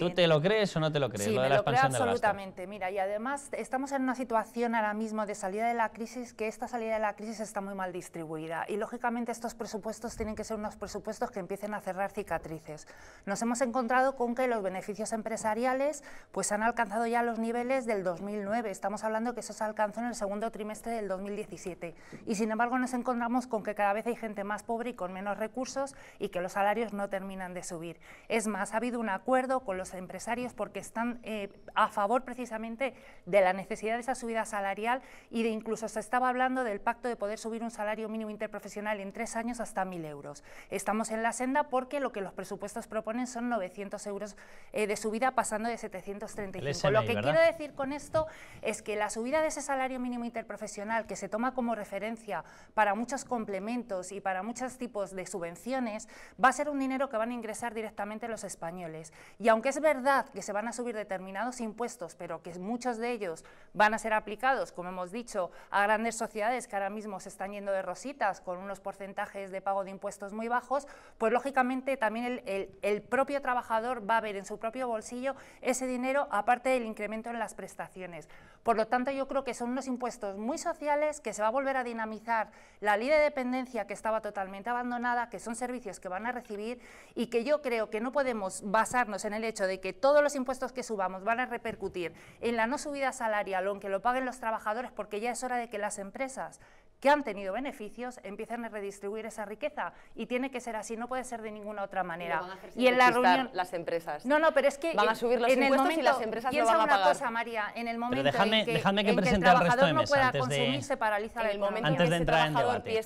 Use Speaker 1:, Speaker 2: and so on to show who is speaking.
Speaker 1: ¿Tú te lo crees o no te lo crees? Sí, lo me lo creo absolutamente. Mira, y además estamos en una situación ahora mismo de salida de la crisis que esta salida de la crisis está muy mal distribuida y lógicamente estos presupuestos tienen que ser unos presupuestos que empiecen a cerrar cicatrices. Nos hemos encontrado con que los beneficios empresariales pues han alcanzado ya los niveles del 2009. Estamos hablando que eso se alcanzó en el segundo trimestre del 2017 y sin embargo nos encontramos con que cada vez hay gente más pobre y con menos recursos y que los salarios no terminan de subir. Es más, ha habido un acuerdo con los empresarios porque están eh, a favor precisamente de la necesidad de esa subida salarial y de incluso se estaba hablando del pacto de poder subir un salario mínimo interprofesional en tres años hasta 1.000 euros. Estamos en la senda porque lo que los presupuestos proponen son 900 euros eh, de subida pasando de 735. lo que quiero decir con esto es que la subida de ese salario mínimo interprofesional que se toma como referencia para muchos complementos y para muchos tipos de subvenciones va a ser un dinero que van a ingresar directamente los españoles. Y aunque es verdad que se van a subir determinados impuestos, pero que muchos de ellos van a ser aplicados, como hemos dicho, a grandes sociedades que ahora mismo se están yendo de rositas con unos porcentajes de pago de impuestos muy bajos, pues lógicamente también el, el, el propio trabajador va a ver en su propio bolsillo ese dinero, aparte del incremento en las prestaciones. Por lo tanto, yo creo que son unos impuestos muy sociales, que se va a volver a dinamizar la ley de dependencia que estaba totalmente abandonada, que son servicios que van a recibir y que yo creo que no podemos basarnos en el hecho de que todos los impuestos que subamos van a repercutir en la no subida salarial o que lo paguen los trabajadores, porque ya es hora de que las empresas que han tenido beneficios empiecen a redistribuir esa riqueza y tiene que ser así, no puede ser de ninguna otra manera. Van a y en la reunión las empresas. No, no, pero es que van a subir los en el momento, y las empresas van a pagar. una cosa, María, en el momento en que, que, el trabajador de no pueda antes de, en el, momento en que de entrar en